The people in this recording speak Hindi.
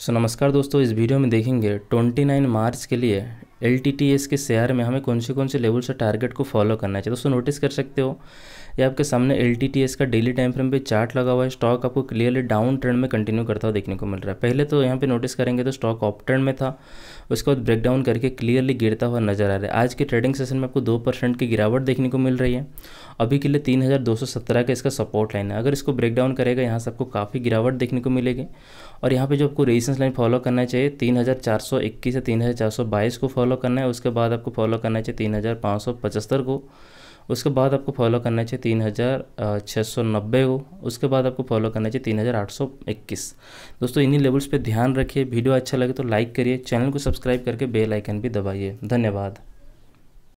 सो so, नमस्कार दोस्तों इस वीडियो में देखेंगे 29 मार्च के लिए एल के शेयर में हमें कौन से कौन से लेवल से टारगेट को फॉलो करना चाहिए दोस्तों नोटिस कर सकते हो ये आपके सामने एल का डेली टाइम फ्रेम पे चार्ट लगा हुआ है स्टॉक आपको क्लियरली डाउन ट्रेंड में कंटिन्यू करता हुआ देखने को मिल रहा है पहले तो यहाँ पे नोटिस करेंगे तो स्टॉक ऑप ट्रेंड में था उसके बाद ब्रेक डाउन करके क्लियरली गिरता हुआ नजर आ रहा है आज के ट्रेडिंग सेशन में आपको दो परसेंट की गिरावट देखने को मिल रही है अभी के लिए तीन हज़ार दो सौ सत्रह का इसका सपोर्ट लाइन है अगर इसको ब्रेक डाउन करेगा यहाँ से आपको काफ़ी गिरावट देखने को मिलेगी और यहाँ पे जो आपको रेजिस्टेंस लाइन फॉलो करना चाहिए तीन हज़ार चार सौ इक्कीस से तीन हज़ार चार सौ बाईस को फॉलो करना है उसके बाद आपको फॉलो करना चाहिए तीन हज़ार पाँच सौ पचहत्तर को उसके बाद आपको फॉलो करना चाहिए तीन हज़ार छः सौ नब्बे को उसके बाद आपको फॉलो करना चाहिए तीन हज़ार आठ सौ इक्कीस दोस्तों इन्हीं लेवल्स पे ध्यान रखिए वीडियो अच्छा लगे तो लाइक करिए चैनल को सब्सक्राइब करके बेल आइकन भी दबाइए धन्यवाद